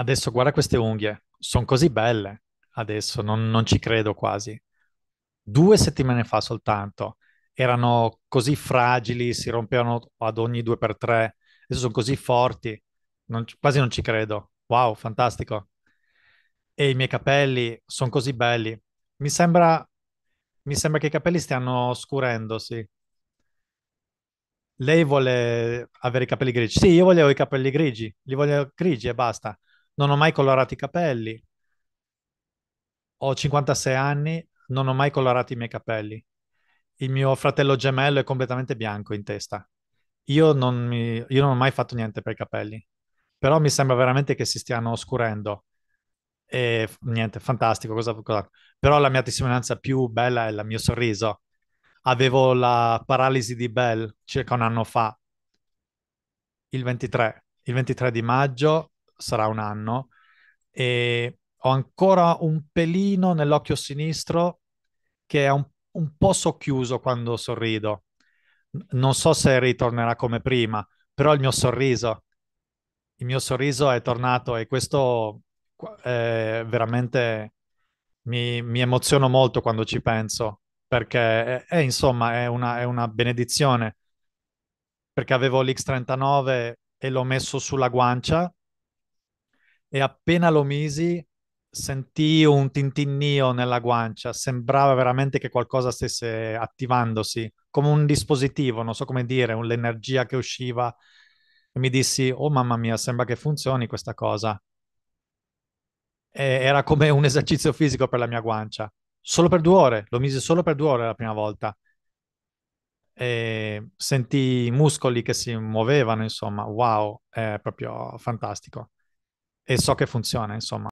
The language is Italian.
Adesso guarda queste unghie, sono così belle adesso, non, non, ci credo quasi. Due settimane fa soltanto erano così fragili, si rompevano ad ogni due per tre, adesso sono così forti, non, quasi non ci credo. Wow, fantastico. E i miei capelli sono così belli. Mi sembra, mi sembra che i capelli stiano scurendosi. Lei vuole avere i capelli grigi. Sì, io volevo i capelli grigi, li voglio grigi e basta non ho mai colorato i capelli. Ho 56 anni, non ho mai colorato i miei capelli. Il mio fratello gemello è completamente bianco in testa. Io non, mi, io non ho mai fatto niente per i capelli, però mi sembra veramente che si stiano oscurendo. E niente, fantastico. Cosa, cosa. Però la mia testimonianza più bella è il mio sorriso. Avevo la paralisi di Bell circa un anno fa, il 23, il 23 di maggio sarà un anno, e ho ancora un pelino nell'occhio sinistro che è un, un po' socchiuso quando sorrido. Non so se ritornerà come prima, però il mio sorriso, il mio sorriso è tornato e questo è veramente mi, mi emoziono molto quando ci penso, perché è, è, insomma è una, è una benedizione, perché avevo l'X39 e l'ho messo sulla guancia e appena lo misi sentii un tintinnio nella guancia, sembrava veramente che qualcosa stesse attivandosi, come un dispositivo, non so come dire, l'energia che usciva. E mi dissi, oh mamma mia, sembra che funzioni questa cosa. E era come un esercizio fisico per la mia guancia, solo per due ore, lo misi solo per due ore la prima volta. E sentii i muscoli che si muovevano, insomma, wow, è proprio fantastico e so che funziona, insomma.